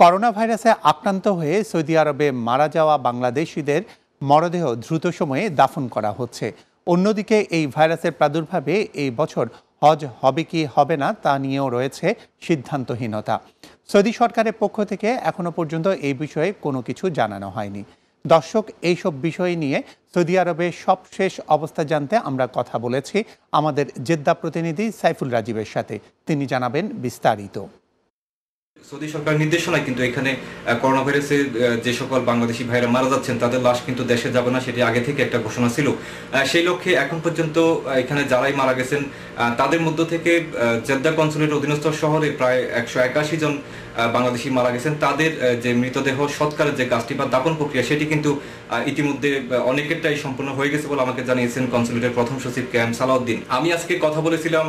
corona ভাইরাসে আক্রান্ত হয়ে সৌদি আরবে মারা যাওয়া বাংলাদেশিদের মরদেহ দ্রুত সময়ে দাফন করা হচ্ছে অন্যদিকে এই ভাইরাসের প্রাদুর্ভাবে এই বছর হজ হবে কি হবে না তা নিয়েও রয়েছে সিদ্ধান্তহীনতা সৌদি সরকারের পক্ষ থেকে এখনো পর্যন্ত এই বিষয়ে কোনো কিছু জানানো হয়নি দর্শক এইসব বিষয় নিয়ে সৌদি আরবের সবশেষ অবস্থা জানতে আমরা কথা বলেছি আমাদের জেদ্দা প্রতিনিধি সাইফুল রাজীবের সাথে তিনি জানাবেন বিস্তারিত সৌদি সরকার নির্দেশনায় কিন্তু এখানে করোনা ভাইরাসে যে সকল বাংলাদেশি ভাইরা মারা যাচ্ছেন তাদের লাশ কিন্তু দেশে যাবে না সেটি আগে থেকে একটা ঘোষণা ছিল সেই লক্ষ্যে এখন পর্যন্ত এখানে যারাই মারা গেছেন তাদের মধ্য থেকে জেদ্দা কনসুলেট অধীনস্থ শহরে প্রায় একশো একাশি জন বাংলাদেশি মারা গেছেন তাদের যে মৃতদেহ সৎকারের যে গাছটি বা দাপন প্রক্রিয়া সেটি কিন্তু ইতিমধ্যে অনেকেরটাই সম্পূর্ণ হয়ে গেছে বলে আমাকে জানিয়েছেন কনসুলেটের প্রথম সচিব কে এম সালাউদ্দিন আমি আজকে কথা বলেছিলাম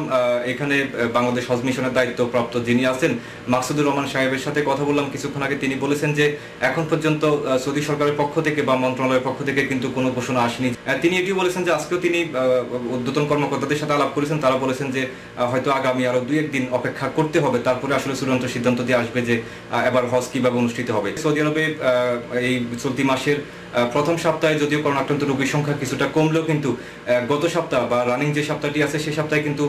এখানে বাংলাদেশ হজ মিশনের দায়িত্বপ্রাপ্ত যিনি আছেন মাকসুদুর রহমান রহমান সাহেবের সাথে কথা বললাম কিছুক্ষণ আগে তিনি বলেছেন যে এখন পর্যন্ত সৌদি সরকারের পক্ষ থেকে বা মন্ত্রণালয়ের পক্ষ থেকে কিন্তু কোনো ঘোষণা আসেনি তিনি এটিও বলেছেন যে আজকেও তিনি উদ্যতন কর্মকর্তাদের সাথে আলাপ করেছেন তারা বলেছেন যে হয়তো আগামী আরো দুই একদিন অপেক্ষা করতে হবে তারপরে আসলে চূড়ান্ত সিদ্ধান্ত দিয়ে আসবে যে এবার হজ কিভাবে অনুষ্ঠিত হবে সৌদি আরবে এই চলতি মাসের প্রথম সপ্তাহে যদিও করোনা আক্রান্ত রোগীর সংখ্যা কিছুটা কমলেও কিন্তু গত সপ্তাহ বা রানিং যে সপ্তাহটি আছে সেই সপ্তাহে কিন্তু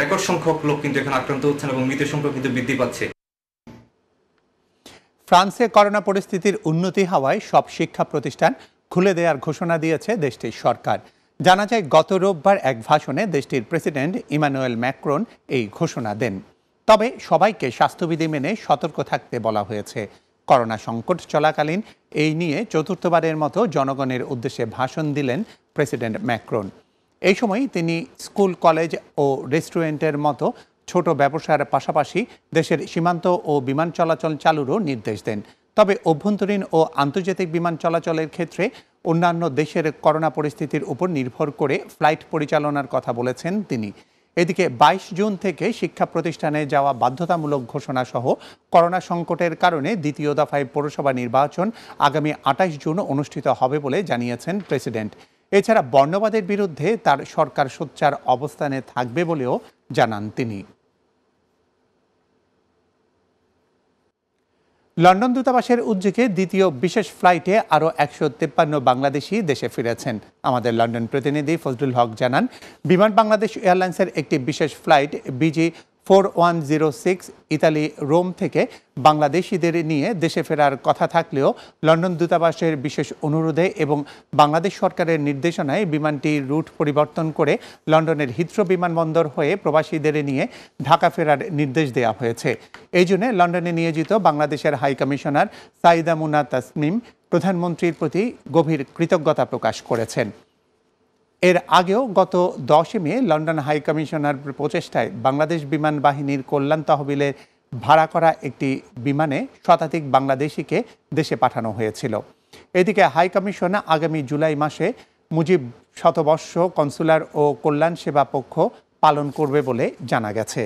রেকর্ড সংখ্যক লোক কিন্তু এখানে আক্রান্ত হচ্ছেন এবং মৃতের সংখ্যা কিন্তু বৃদ্ধি পাচ্ছে ফ্রান্সে করোনা পরিস্থিতির উন্নতি হওয়ায় সব শিক্ষা প্রতিষ্ঠান খুলে দেওয়ার ঘোষণা দিয়েছে দেশটির সরকার জানা যায় গত রোববার এক ভাষণে দেশটির প্রেসিডেন্ট ইমানুয়েল ম্যাক্রন এই ঘোষণা দেন তবে সবাইকে স্বাস্থ্যবিধি মেনে সতর্ক থাকতে বলা হয়েছে করোনা সংকট চলাকালীন এই নিয়ে চতুর্থবারের মতো জনগণের উদ্দেশ্যে ভাষণ দিলেন প্রেসিডেন্ট ম্যাক্রন এই সময় তিনি স্কুল কলেজ ও রেস্টুরেন্টের মতো ছোট ব্যবসার পাশাপাশি দেশের সীমান্ত ও বিমান চলাচল চালুরও নির্দেশ দেন তবে অভ্যন্তরীণ ও আন্তর্জাতিক বিমান চলাচলের ক্ষেত্রে অন্যান্য দেশের করোনা পরিস্থিতির উপর নির্ভর করে ফ্লাইট পরিচালনার কথা বলেছেন তিনি এদিকে ২২ জুন থেকে শিক্ষা প্রতিষ্ঠানে যাওয়া বাধ্যতামূলক ঘোষণা সহ করোনা সংকটের কারণে দ্বিতীয় দফায় পৌরসভা নির্বাচন আগামী আঠাশ জুন অনুষ্ঠিত হবে বলে জানিয়েছেন প্রেসিডেন্ট এছাড়া বর্ণবাদের বিরুদ্ধে তার সরকার সোচ্চার অবস্থানে থাকবে বলেও জানান তিনি লন্ডন দূতাবাসের উদ্যোগে দ্বিতীয় বিশেষ ফ্লাইটে আরও একশো তেপ্পান্ন বাংলাদেশি দেশে ফিরেছেন আমাদের লন্ডন প্রতিনিধি ফজলুল হক জানান বিমান বাংলাদেশ এয়ারলাইন্সের একটি বিশেষ flight BG four one zero six Italy Rome থেকে বাংলাদেশিদের নিয়ে দেশে ফেরার কথা থাকলেও লন্ডন দূতাবাসের বিশেষ অনুরোধে এবং বাংলাদেশ সরকারের নির্দেশনায় বিমানটি রুট পরিবর্তন করে লন্ডনের হিথ্রো বিমানবন্দর হয়ে প্রবাসীদের নিয়ে ঢাকা ফেরার নির্দেশ দেওয়া হয়েছে এই জন্য লন্ডনে নিয়োজিত বাংলাদেশের হাই কমিশনার সাইদা মুনা তাসমিম প্রধানমন্ত্রীর প্রতি গভীর কৃতজ্ঞতা প্রকাশ করেছেন এর আগেও গত দশই মে লন্ডন হাই কমিশনার প্রচেষ্টায় বাংলাদেশ বিমান বাহিনীর কল্যাণ তহবিলের ভাড়া করা একটি বিমানে শতাধিক বাংলাদেশিকে দেশে পাঠানো হয়েছিল এদিকে হাই কমিশন আগামী জুলাই মাসে মুজিব শতবর্ষ কনসুলার ও কল্যাণ সেবা পক্ষ পালন করবে বলে জানা গেছে